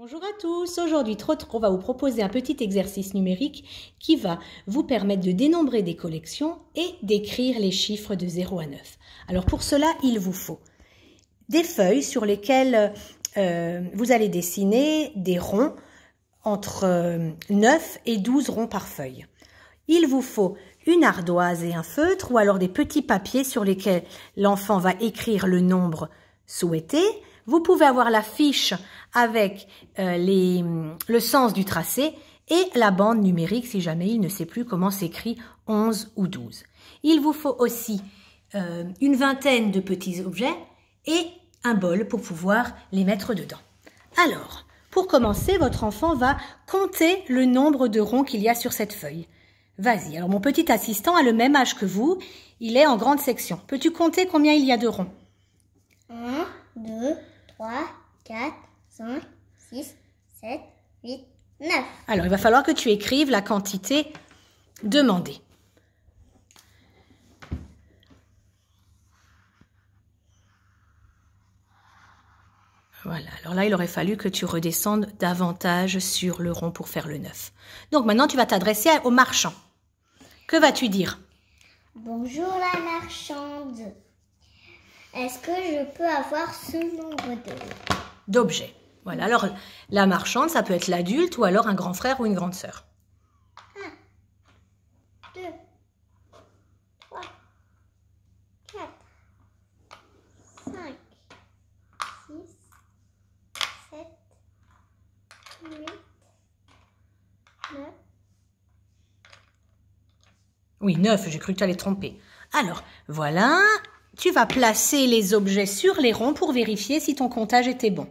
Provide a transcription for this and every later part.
Bonjour à tous, aujourd'hui Trotro va vous proposer un petit exercice numérique qui va vous permettre de dénombrer des collections et d'écrire les chiffres de 0 à 9. Alors pour cela, il vous faut des feuilles sur lesquelles euh, vous allez dessiner des ronds entre 9 euh, et 12 ronds par feuille. Il vous faut une ardoise et un feutre ou alors des petits papiers sur lesquels l'enfant va écrire le nombre souhaité, vous pouvez avoir la fiche avec euh, les, le sens du tracé et la bande numérique si jamais il ne sait plus comment s'écrit 11 ou 12. Il vous faut aussi euh, une vingtaine de petits objets et un bol pour pouvoir les mettre dedans. Alors, pour commencer, votre enfant va compter le nombre de ronds qu'il y a sur cette feuille. Vas-y, alors mon petit assistant a le même âge que vous, il est en grande section. Peux-tu compter combien il y a de ronds Alors, il va falloir que tu écrives la quantité demandée. Voilà, alors là, il aurait fallu que tu redescendes davantage sur le rond pour faire le 9. Donc maintenant, tu vas t'adresser au marchand. Que vas-tu dire Bonjour la marchande. Est-ce que je peux avoir ce nombre d'objets voilà, alors la marchande, ça peut être l'adulte ou alors un grand frère ou une grande sœur. 1, 2, 3, 4, 5, 6, 7, 8, 9. Oui, 9, j'ai cru que tu allais tromper. Alors, voilà, tu vas placer les objets sur les ronds pour vérifier si ton comptage était bon.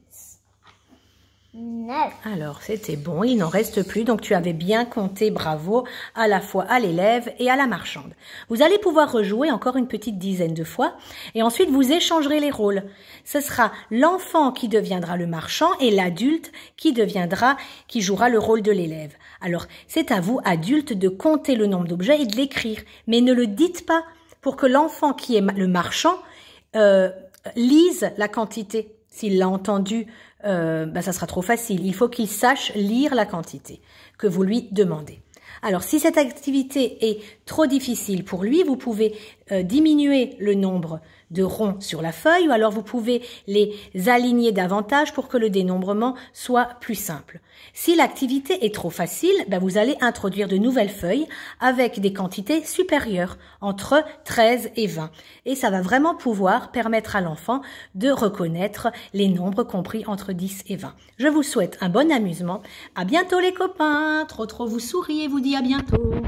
alors, c'était bon, il n'en reste plus, donc tu avais bien compté, bravo, à la fois à l'élève et à la marchande. Vous allez pouvoir rejouer encore une petite dizaine de fois, et ensuite vous échangerez les rôles. Ce sera l'enfant qui deviendra le marchand et l'adulte qui deviendra, qui jouera le rôle de l'élève. Alors, c'est à vous, adulte, de compter le nombre d'objets et de l'écrire, mais ne le dites pas pour que l'enfant qui est le marchand euh, lise la quantité. S'il l'a entendu, euh, bah, ça sera trop facile. Il faut qu'il sache lire la quantité que vous lui demandez. Alors si cette activité est trop difficile pour lui, vous pouvez euh, diminuer le nombre de ronds sur la feuille ou alors vous pouvez les aligner davantage pour que le dénombrement soit plus simple. Si l'activité est trop facile, ben, vous allez introduire de nouvelles feuilles avec des quantités supérieures, entre 13 et 20. Et ça va vraiment pouvoir permettre à l'enfant de reconnaître les nombres compris entre 10 et 20. Je vous souhaite un bon amusement. À bientôt les copains. Trop trop vous souriez, vous dis à bientôt.